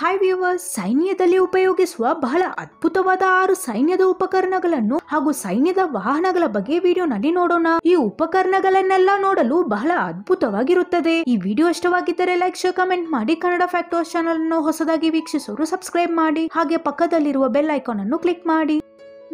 hi viewers ಸೈನ್ಯದಲ್ಲಿ ಉಪಯೋಗಿಸುವ ಬಹಳ ಅದ್ಭುತವಾದ ಆರು ಸೈನ್ಯದ ಉಪಕರಣಗಳನ್ನು ಹಾಗೂ ಸೈನ್ಯದ ವಾಹನಗಳ ಬಗ್ಗೆ ವಿಡಿಯೋನಲ್ಲಿ ನೋಡೋಣ ಈ ಉಪಕರಣಗಳನ್ನೆಲ್ಲ ನೋಡಲು ಬಹಳ ಅದ್ಭುತವಾಗಿರುತ್ತದೆ ಈ ವಿಡಿಯೋ ಇಷ್ಟವಾಗಿದ್ದರೆ ಲೈಕ್ ಶೇರ್ ಕಮೆಂಟ್ ಮಾಡಿ ಕನ್ನಡ ಫ್ಯಾಕ್ಟರ್ಸ್ ಚಾನಲ್ ಅನ್ನು ಹೊಸದಾಗಿ ವೀಕ್ಷಿಸೋರು ಸಬ್ಸ್ಕ್ರೈಬ್ ಮಾಡಿ ಹಾಗೆ ಪಕ್ಕದಲ್ಲಿರುವ ಬೆಲ್ ಐಕಾನ್ ಅನ್ನು ಕ್ಲಿಕ್ ಮಾಡಿ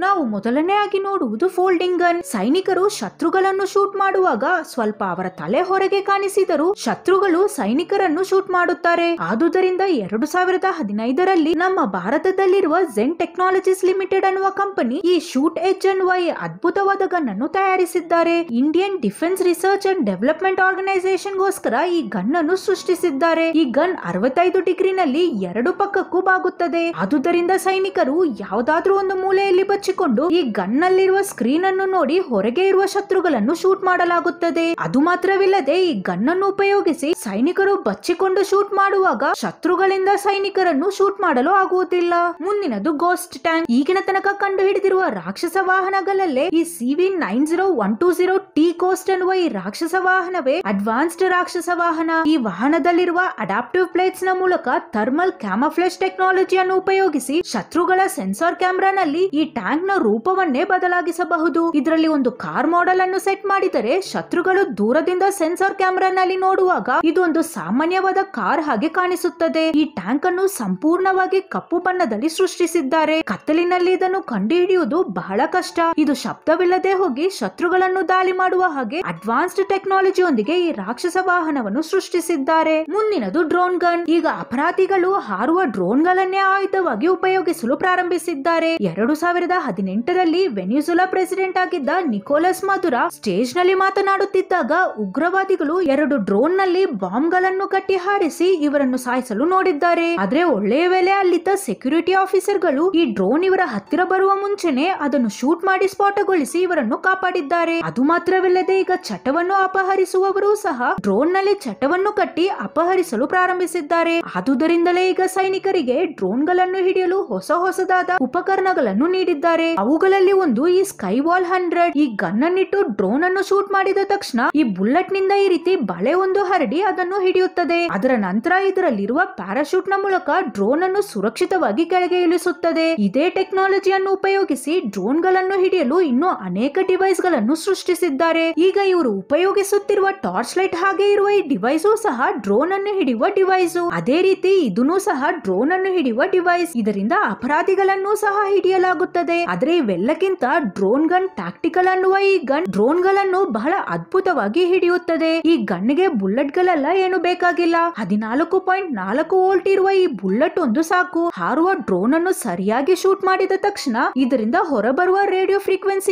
ನಾವು ಮೊದಲನೇ ಆಗಿ ನೋಡುವುದು ಫೋಲ್ಡಿಂಗ್ ಗನ್ ಸೈನಿಕರು ಶತ್ರುಗಳನ್ನು ಶೂಟ್ ಮಾಡುವಾಗ ಸ್ವಲ್ಪ ಅವರ ತಲೆ ಹೊರಗೆ ಕಾಣಿಸಿದರೂ ಶತ್ರುಗಳು ಸೈನಿಕರನ್ನು ಶೂಟ್ ಮಾಡುತ್ತಾರೆ ಆದುದರಿಂದ ಎರಡು ಸಾವಿರದ ಹದಿನೈದರಲ್ಲಿ ನಮ್ಮ ಭಾರತದಲ್ಲಿರುವ ಝೆನ್ ಟೆಕ್ನಾಲಜೀಸ್ ಲಿಮಿಟೆಡ್ ಅನ್ನುವ ಕಂಪನಿ ಈ ಶೂಟ್ ಎಚ್ ಎನ್ ವೈ ಅದ್ಭುತವಾದ ಗನ್ ಅನ್ನು ತಯಾರಿಸಿದ್ದಾರೆ Indian Defence Research and Development Organisation ಗೋಸ್ಕರ ಈ ಗನ್ ಅನ್ನು ಸೃಷ್ಟಿಸಿದ್ದಾರೆ ಈ ಗನ್ ಅರವತ್ತೈದು ಡಿಗ್ರಿನಲ್ಲಿ ಎರಡು ಪಕ್ಕಕ್ಕೂ ಬಾಗುತ್ತದೆ ಆದುದರಿಂದ ಸೈನಿಕರು ಯಾವುದಾದ್ರೂ ಒಂದು ಮೂಲೆಯಲ್ಲಿ ಹಚ್ಚಿಕೊಂಡು ಈ ಗನ್ನಲ್ಲಿರುವ ಸ್ಕ್ರೀನ್ ಅನ್ನು ನೋಡಿ ಹೊರಗೆ ಇರುವ ಶತ್ರುಗಳನ್ನು ಶೂಟ್ ಮಾಡಲಾಗುತ್ತದೆ ಅದು ಮಾತ್ರವಿಲ್ಲದೆ ಈ ಗನ್ ಅನ್ನು ಉಪಯೋಗಿಸಿ ಸೈನಿಕರು ಬಚ್ಚಿಕೊಂಡು ಶೂಟ್ ಮಾಡುವಾಗ ಶತ್ರುಗಳಿಂದ ಸೈನಿಕರನ್ನು ಶೂಟ್ ಮಾಡಲು ಆಗುವುದಿಲ್ಲ ಮುಂದಿನದು ಗೋಸ್ಟ್ ಟ್ಯಾಂಕ್ ಈಗಿನ ತನಕ ಕಂಡು ಹಿಡಿದಿರುವ ರಾಕ್ಷಸ ವಾಹನಗಳಲ್ಲೇ ಈ CV nine zero one two zero T ghost ಅನ್ನುವ ಈ ರಾಕ್ಷಸ ವಾಹನವೇ ಅಡ್ವಾನ್ಸ್ಡ್ ರಾಕ್ಷಸ ವಾಹನ ಈ ವಾಹನದಲ್ಲಿರುವ ಅಡಾಪ್ಟಿವ್ ಪ್ಲೇಟ್ಸ್ ನ ಮೂಲಕ ಥರ್ಮಲ್ ಟೆಕ್ನಾಲಜಿ ಟೆಕ್ನಾಲಜಿಯನ್ನು ಉಪಯೋಗಿಸಿ ಶತ್ರುಗಳ ಸೆನ್ಸಾರ್ ಕ್ಯಾಮೆರಾನಲ್ಲಿ ಈ ಟ್ಯಾಂಕ್ ಟ್ಯಾಂಕ್ ನ ರೂಪವನ್ನೇ ಬದಲಾಗಿಸಬಹುದು ಇದರಲ್ಲಿ ಒಂದು ಕಾರ್ ಮಾಡೆಲ್ ಅನ್ನು ಸೆಟ್ ಮಾಡಿದರೆ ಶತ್ರುಗಳು ದೂರದಿಂದ ಸೆನ್ಸಾರ್ ಕ್ಯಾಮೆರಾನಲ್ಲಿ ನೋಡುವಾಗ ಇದೊಂದು ಸಾಮಾನ್ಯವಾದ ಕಾರ್ ಹಾಗೆ ಕಾಣಿಸುತ್ತದೆ ಈ ಟ್ಯಾಂಕ್ ಅನ್ನು ಸಂಪೂರ್ಣವಾಗಿ ಕಪ್ಪು ಬಣ್ಣದಲ್ಲಿ ಸೃಷ್ಟಿಸಿದ್ದಾರೆ ಕತ್ತಲಿನಲ್ಲಿ ಇದನ್ನು ಕಂಡುಹಿಡಿಯುವುದು ಬಹಳ ಕಷ್ಟ ಇದು ಶಬ್ದವಿಲ್ಲದೆ ಹೋಗಿ ಶತ್ರುಗಳನ್ನು ದಾಳಿ ಮಾಡುವ ಹಾಗೆ ಅಡ್ವಾನ್ಸ್ಡ್ ಟೆಕ್ನಾಲಜಿಯೊಂದಿಗೆ ಈ ರಾಕ್ಷಸ ವಾಹನವನ್ನು ಸೃಷ್ಟಿಸಿದ್ದಾರೆ ಮುಂದಿನದು ಡ್ರೋನ್ ಗನ್ ಈಗ ಅಪರಾಧಿಗಳು ಹಾರುವ ಡ್ರೋನ್ ಗಳನ್ನೇ ಆಯುಧವಾಗಿ ಉಪಯೋಗಿಸಲು ಪ್ರಾರಂಭಿಸಿದ್ದಾರೆ ಎರಡು ಸಾವಿರದ ಹದಿನೆಂಟರಲ್ಲಿ ವೆನಿಸುಲಾ ಪ್ರೆಸಿಡೆಂಟ್ ಆಗಿದ್ದ ನಿಕೋಲಸ್ ಮಧುರಾ ಸ್ಟೇಜ್ ನಲ್ಲಿ ಮಾತನಾಡುತ್ತಿದ್ದಾಗ ಉಗ್ರವಾದಿಗಳು ಎರಡು ಡ್ರೋನ್ ನಲ್ಲಿ ಬಾಂಬ್ ಗಳನ್ನು ಕಟ್ಟಿ ಹಾರಿಸಿ ಇವರನ್ನು ಸಾಯಿಸಲು ನೋಡಿದ್ದಾರೆ ಆದ್ರೆ ಒಳ್ಳೆಯ ವೇಳೆ ಅಲ್ಲಿದ್ದ ಸೆಕ್ಯೂರಿಟಿ ಆಫೀಸರ್ ಗಳು ಈ ಡ್ರೋನ್ ಇವರ ಹತ್ತಿರ ಬರುವ ಮುಂಚೆನೆ ಅದನ್ನು ಶೂಟ್ ಮಾಡಿ ಸ್ಫೋಟಗೊಳಿಸಿ ಇವರನ್ನು ಕಾಪಾಡಿದ್ದಾರೆ ಅದು ಮಾತ್ರವಲ್ಲದೆ ಈಗ ಚಟವನ್ನು ಅಪಹರಿಸುವವರು ಸಹ ಡ್ರೋನ್ ನಲ್ಲಿ ಚಟವನ್ನು ಕಟ್ಟಿ ಅಪಹರಿಸಲು ಪ್ರಾರಂಭಿಸಿದ್ದಾರೆ ಆದುದರಿಂದಲೇ ಈಗ ಸೈನಿಕರಿಗೆ ಡ್ರೋನ್ ಗಳನ್ನು ಹಿಡಿಯಲು ಹೊಸ ಹೊಸದಾದ ಉಪಕರಣಗಳನ್ನು ನೀಡಿದ್ದಾರೆ ಮಾಡಿದ್ದಾರೆ ಅವುಗಳಲ್ಲಿ ಒಂದು ಈ ಸ್ಕೈ ವಾಲ್ ಹಂಡ್ರೆಡ್ ಈ ಗನ್ ಅನ್ನಿಟ್ಟು ಡ್ರೋನ್ ಅನ್ನು ಶೂಟ್ ಮಾಡಿದ ತಕ್ಷಣ ಈ ಬುಲೆಟ್ ನಿಂದ ಈ ರೀತಿ ಬಳೆ ಒಂದು ಹರಡಿ ಅದನ್ನು ಹಿಡಿಯುತ್ತದೆ ಅದರ ನಂತರ ಇದರಲ್ಲಿರುವ ಪ್ಯಾರಾಶೂಟ್ ನ ಮೂಲಕ ಡ್ರೋನ್ ಅನ್ನು ಸುರಕ್ಷಿತವಾಗಿ ಕೆಳಗೆ ಇಳಿಸುತ್ತದೆ ಇದೇ ಟೆಕ್ನಾಲಜಿಯನ್ನು ಉಪಯೋಗಿಸಿ ಡ್ರೋನ್ ಗಳನ್ನು ಹಿಡಿಯಲು ಇನ್ನೂ ಅನೇಕ ಡಿವೈಸ್ ಗಳನ್ನು ಸೃಷ್ಟಿಸಿದ್ದಾರೆ ಈಗ ಇವರು ಉಪಯೋಗಿಸುತ್ತಿರುವ ಟಾರ್ಚ್ ಲೈಟ್ ಹಾಗೆ ಇರುವ ಈ ಡಿವೈಸು ಸಹ ಡ್ರೋನ್ ಅನ್ನು ಹಿಡಿಯುವ ಡಿವೈಸ್ ಅದೇ ರೀತಿ ಇದನ್ನು ಸಹ ಡ್ರೋನ್ ಅನ್ನು ಹಿಡಿಯುವ ಡಿವೈಸ್ ಇದರಿಂದ ಅಪರಾಧಿಗಳನ್ನು ಸಹ ಹಿಡಿಯಲಾಗುತ್ತದೆ ಆದ್ರೆ ಇವೆಲ್ಲಕ್ಕಿಂತ ಡ್ರೋನ್ ಗನ್ ಟ್ಯಾಕ್ಟಿಕಲ್ ಅನ್ನುವ ಈ ಗನ್ ಡ್ರೋನ್ ಗಳನ್ನು ಬಹಳ ಅದ್ಭುತವಾಗಿ ಹಿಡಿಯುತ್ತದೆ ಈ ಗೆ ಬುಲೆಟ್ ಗಳೆಲ್ಲ ಏನು ಬೇಕಾಗಿಲ್ಲ ಹದಿನಾಲ್ಕು ಪಾಯಿಂಟ್ ನಾಲ್ಕು ವೋಲ್ಟ್ ಇರುವ ಈ ಬುಲೆಟ್ ಒಂದು ಸಾಕು ಹಾರುವ ಡ್ರೋನ್ ಅನ್ನು ಸರಿಯಾಗಿ ಶೂಟ್ ಮಾಡಿದ ತಕ್ಷಣ ಇದರಿಂದ ಹೊರಬರುವ ರೇಡಿಯೋ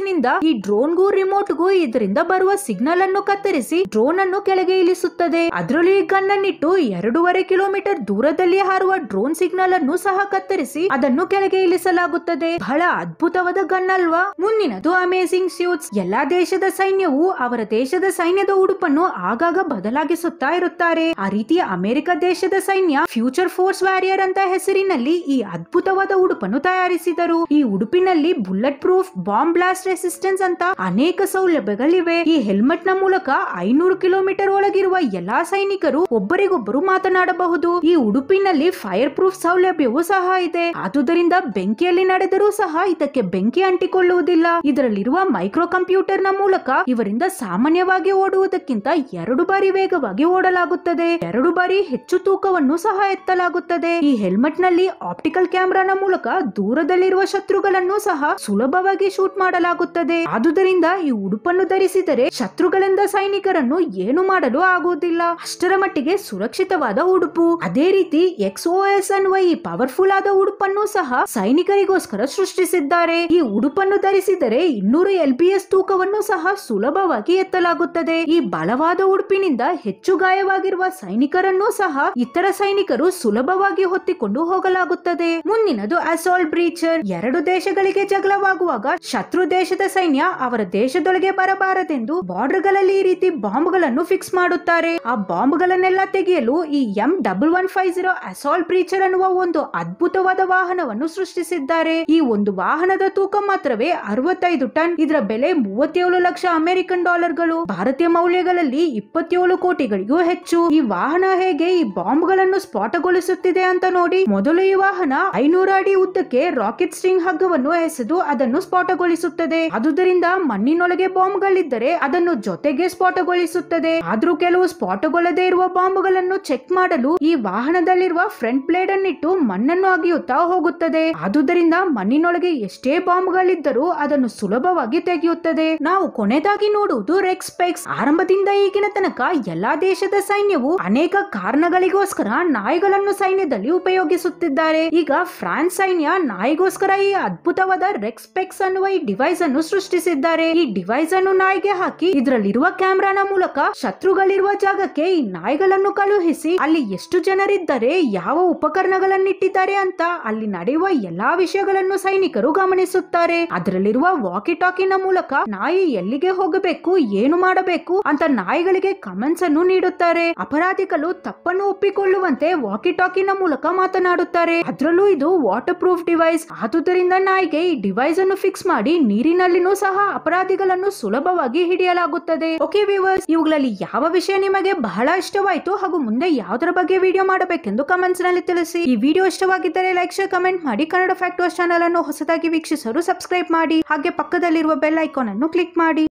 ನಿಂದ ಈ ಡ್ರೋನ್ ರಿಮೋಟ್ ಗೂ ಇದರಿಂದ ಬರುವ ಸಿಗ್ನಲ್ ಅನ್ನು ಕತ್ತರಿಸಿ ಡ್ರೋನ್ ಅನ್ನು ಕೆಳಗೆ ಇಳಿಸುತ್ತದೆ ಅದರಲ್ಲಿ ಗನ್ನನ್ನಿಟ್ಟು ಎರಡೂವರೆ ಕಿಲೋಮೀಟರ್ ದೂರದಲ್ಲಿ ಹಾರುವ ಡ್ರೋನ್ ಸಿಗ್ನಲ್ ಅನ್ನು ಸಹ ಕತ್ತರಿಸಿ ಅದನ್ನು ಕೆಳಗೆ ಇಳಿಸಲಾಗುತ್ತದೆ ಬಹಳ ಅದ್ಭುತವಾದ ಅಲ್ವಾ ಮುಂದಿನದು ಅಮೇಸಿಂಗ್ ಸ್ಯೂಟ್ಸ್ ಎಲ್ಲಾ ದೇಶದ ಸೈನ್ಯವು ಅವರ ದೇಶದ ಸೈನ್ಯದ ಉಡುಪನ್ನು ಆಗಾಗ ಬದಲಾಗಿಸುತ್ತಾ ಇರುತ್ತಾರೆ ಆ ರೀತಿ ಅಮೆರಿಕ ದೇಶದ ಸೈನ್ಯ ಫ್ಯೂಚರ್ ಫೋರ್ಸ್ ವ್ಯಾರಿಯರ್ ಅಂತ ಹೆಸರಿನಲ್ಲಿ ಈ ಅದ್ಭುತವಾದ ಉಡುಪನ್ನು ತಯಾರಿಸಿದರು ಈ ಉಡುಪಿನಲ್ಲಿ bullet proof bomb blast resistance ಅಂತ ಅನೇಕ ಸೌಲಭ್ಯಗಳಿವೆ ಈ ಹೆಲ್ಮೆಟ್ ನ ಮೂಲಕ ಐನೂರು ಕಿಲೋಮೀಟರ್ ಒಳಗಿರುವ ಎಲ್ಲಾ ಸೈನಿಕರು ಒಬ್ಬರಿಗೊಬ್ಬರು ಮಾತನಾಡಬಹುದು ಈ ಉಡುಪಿನಲ್ಲಿ ಫೈರ್ ಪ್ರೂಫ್ ಸೌಲಭ್ಯವೂ ಸಹ ಇದೆ ಆದುದರಿಂದ ಬೆಂಕಿಯಲ್ಲಿ ನಡೆದರೂ ಸಹ ಇದಕ್ಕೆ ಬೆಂಕಿ ಅಂಟಿಕೊಳ್ಳುವುದಿಲ್ಲ ಇದರಲ್ಲಿರುವ ಮೈಕ್ರೋ ಕಂಪ್ಯೂಟರ್ ನ ಮೂಲಕ ಇವರಿಂದ ಸಾಮಾನ್ಯವಾಗಿ ಓಡುವುದಕ್ಕಿಂತ ಎರಡು ಬಾರಿ ವೇಗವಾಗಿ ಓಡಲಾಗುತ್ತದೆ ಎರಡು ಬಾರಿ ಹೆಚ್ಚು ತೂಕವನ್ನು ಸಹ ಎತ್ತಲಾಗುತ್ತದೆ ಈ ಹೆಲ್ಮೆಟ್ ನಲ್ಲಿ ಆಪ್ಟಿಕಲ್ ನ ಮೂಲಕ ದೂರದಲ್ಲಿರುವ ಶತ್ರುಗಳನ್ನು ಸಹ ಸುಲಭವಾಗಿ ಶೂಟ್ ಮಾಡಲಾಗುತ್ತದೆ ಆದುದರಿಂದ ಈ ಉಡುಪನ್ನು ಧರಿಸಿದರೆ ಶತ್ರುಗಳಿಂದ ಸೈನಿಕರನ್ನು ಏನು ಮಾಡಲು ಆಗುವುದಿಲ್ಲ ಅಷ್ಟರ ಮಟ್ಟಿಗೆ ಸುರಕ್ಷಿತವಾದ ಉಡುಪು ಅದೇ ರೀತಿ ಎಕ್ಸ್ ಎಸ್ ಅನ್ವಯ ಈ ಪವರ್ಫುಲ್ ಆದ ಉಡುಪನ್ನು ಸಹ ಸೈನಿಕರಿಗೋಸ್ಕರ ಸೃಷ್ಟಿಸಿದ್ದ ತಿಳಿಸಿದ್ದಾರೆ ಈ ಉಡುಪನ್ನು ಧರಿಸಿದರೆ ಇನ್ನೂರು ಎಲ್ ಬಿ ಎಸ್ ತೂಕವನ್ನು ಸಹ ಸುಲಭವಾಗಿ ಎತ್ತಲಾಗುತ್ತದೆ ಈ ಬಲವಾದ ಉಡುಪಿನಿಂದ ಹೆಚ್ಚು ಗಾಯವಾಗಿರುವ ಸೈನಿಕರನ್ನು ಸಹ ಇತರ ಸೈನಿಕರು ಸುಲಭವಾಗಿ ಹೊತ್ತಿಕೊಂಡು ಹೋಗಲಾಗುತ್ತದೆ ಮುಂದಿನದು ಅಸೋಲ್ ಬ್ರೀಚರ್ ಎರಡು ದೇಶಗಳಿಗೆ ಜಗಳವಾಗುವಾಗ ಶತ್ರು ದೇಶದ ಸೈನ್ಯ ಅವರ ದೇಶದೊಳಗೆ ಬರಬಾರದೆಂದು ಬಾರ್ಡರ್ ಗಳಲ್ಲಿ ಈ ರೀತಿ ಬಾಂಬ್ ಗಳನ್ನು ಫಿಕ್ಸ್ ಮಾಡುತ್ತಾರೆ ಆ ಬಾಂಬ್ ಗಳನ್ನೆಲ್ಲ ತೆಗೆಯಲು ಈ M double one five zero assault breacher ಅನ್ನುವ ಒಂದು ಅದ್ಭುತವಾದ ವಾಹನವನ್ನು ಸೃಷ್ಟಿಸಿದ್ದಾರೆ ಈ ಒಂದು ವಾಹನ ವಾಹನದ ತೂಕ ಮಾತ್ರವೇ ಅರವತ್ತೈದು ಟನ್ ಇದರ ಬೆಲೆ ಮೂವತ್ತೇಳು ಲಕ್ಷ ಅಮೆರಿಕನ್ ಡಾಲರ್ಗಳು ಭಾರತೀಯ ಮೌಲ್ಯಗಳಲ್ಲಿ ಇಪ್ಪತ್ತೇಳು ಕೋಟಿಗಳಿಗೂ ಹೆಚ್ಚು ಈ ವಾಹನ ಹೇಗೆ ಈ ಬಾಂಬ್ ಗಳನ್ನು ಸ್ಫೋಟಗೊಳಿಸುತ್ತಿದೆ ಅಂತ ನೋಡಿ ಮೊದಲು ಈ ವಾಹನ ಐನೂರ ಅಡಿ ಉದ್ದಕ್ಕೆ ರಾಕೆಟ್ ಸ್ಟ್ರಿಂಗ್ ಹಗ್ಗವನ್ನು ಎಸೆದು ಅದನ್ನು ಸ್ಫೋಟಗೊಳಿಸುತ್ತದೆ ಅದುದರಿಂದ ಮಣ್ಣಿನೊಳಗೆ ಬಾಂಬ್ ಗಳಿದ್ದರೆ ಅದನ್ನು ಜೊತೆಗೆ ಸ್ಫೋಟಗೊಳಿಸುತ್ತದೆ ಆದ್ರೂ ಕೆಲವು ಸ್ಫೋಟಗೊಳ್ಳದೇ ಇರುವ ಬಾಂಬ್ ಗಳನ್ನು ಚೆಕ್ ಮಾಡಲು ಈ ವಾಹನದಲ್ಲಿರುವ ಫ್ರಂಟ್ ಬ್ಲೇಡ್ ಅನ್ನಿಟ್ಟು ಮಣ್ಣನ್ನು ಅಗಿಯುತ್ತಾ ಹೋಗುತ್ತದೆ ಆದುದರಿಂದ ಮಣ್ಣಿನೊಳಗೆ ಎಷ್ಟೇ ಬಾಂಬ್ಗಳಿದ್ದರೂ ಅದನ್ನು ಸುಲಭವಾಗಿ ತೆಗೆಯುತ್ತದೆ ನಾವು ಕೊನೆದಾಗಿ ನೋಡುವುದು ರೆಕ್ಸ್ಪೆಕ್ಸ್ ಆರಂಭದಿಂದ ಈಗಿನ ತನಕ ಎಲ್ಲಾ ದೇಶದ ಸೈನ್ಯವು ಅನೇಕ ಕಾರಣಗಳಿಗೋಸ್ಕರ ನಾಯಿಗಳನ್ನು ಸೈನ್ಯದಲ್ಲಿ ಉಪಯೋಗಿಸುತ್ತಿದ್ದಾರೆ ಈಗ ಫ್ರಾನ್ಸ್ ಸೈನ್ಯ ನಾಯಿಗೋಸ್ಕರ ಈ ಅದ್ಭುತವಾದ ರೆಕ್ಸ್ಪೆಕ್ಸ್ ಅನ್ನುವ ಈ ಡಿವೈಸ್ ಅನ್ನು ಸೃಷ್ಟಿಸಿದ್ದಾರೆ ಈ ಡಿವೈಸ್ ಅನ್ನು ನಾಯಿಗೆ ಹಾಕಿ ಇದರಲ್ಲಿರುವ ಕ್ಯಾಮ್ರಾನ ಮೂಲಕ ಶತ್ರುಗಳಿರುವ ಜಾಗಕ್ಕೆ ಈ ನಾಯಿಗಳನ್ನು ಕಳುಹಿಸಿ ಅಲ್ಲಿ ಎಷ್ಟು ಜನರಿದ್ದಾರೆ ಯಾವ ಉಪಕರಣಗಳನ್ನಿಟ್ಟಿದ್ದಾರೆ ಅಂತ ಅಲ್ಲಿ ನಡೆಯುವ ಎಲ್ಲಾ ವಿಷಯಗಳನ್ನು ಸೈನಿಕರು ಗಮನಿಸುತ್ತಾರೆ ಅದರಲ್ಲಿರುವ ವಾಕಿ ಟಾಕಿನ ಮೂಲಕ ನಾಯಿ ಎಲ್ಲಿಗೆ ಹೋಗಬೇಕು ಏನು ಮಾಡಬೇಕು ಅಂತ ನಾಯಿಗಳಿಗೆ ಕಮೆಂಟ್ಸ್ ಅನ್ನು ನೀಡುತ್ತಾರೆ ಅಪರಾಧಿಗಳು ತಪ್ಪನ್ನು ಒಪ್ಪಿಕೊಳ್ಳುವಂತೆ ವಾಕಿ ಟಾಕಿನ ಮೂಲಕ ಮಾತನಾಡುತ್ತಾರೆ ಅದರಲ್ಲೂ ಇದು ವಾಟರ್ ಪ್ರೂಫ್ ಡಿವೈಸ್ ಆದುದರಿಂದ ನಾಯಿಗೆ ಈ ಡಿವೈಸ್ ಅನ್ನು ಫಿಕ್ಸ್ ಮಾಡಿ ನೀರಿನಲ್ಲಿನೂ ಸಹ ಅಪರಾಧಿಗಳನ್ನು ಸುಲಭವಾಗಿ ಹಿಡಿಯಲಾಗುತ್ತದೆ ಓಕೆ ವ್ಯೂವರ್ಸ್ ಇವುಗಳಲ್ಲಿ ಯಾವ ವಿಷಯ ನಿಮಗೆ ಬಹಳ ಇಷ್ಟವಾಯಿತು ಹಾಗೂ ಮುಂದೆ ಯಾವುದರ ಬಗ್ಗೆ ವಿಡಿಯೋ ಮಾಡಬೇಕೆಂದು ಕಮೆಂಟ್ಸ್ ನಲ್ಲಿ ತಿಳಿಸಿ ಈ ವಿಡಿಯೋ ಇಷ್ಟವಾಗಿದ್ದರೆ ಲೈಕ್ ಶೇರ್ ಕಮೆಂಟ್ ಮಾಡಿ ಕನ್ನಡ ಫ್ಯಾಕ್ಟರ್ಸ್ ಚಾನಲ್ ಅನ್ನು ಹೊಸದಾಗಿ ವೀಕ್ಷಿಸಲು ಸಬ್ಸ್ಕ್ರೈಬ್ ಮಾಡಿ ಹಾಗೆ ಪಕ್ಕದಲ್ಲಿರುವ ಬೆಲ್ ಐಕಾನ್ ಅನ್ನು ಕ್ಲಿಕ್ ಮಾಡಿ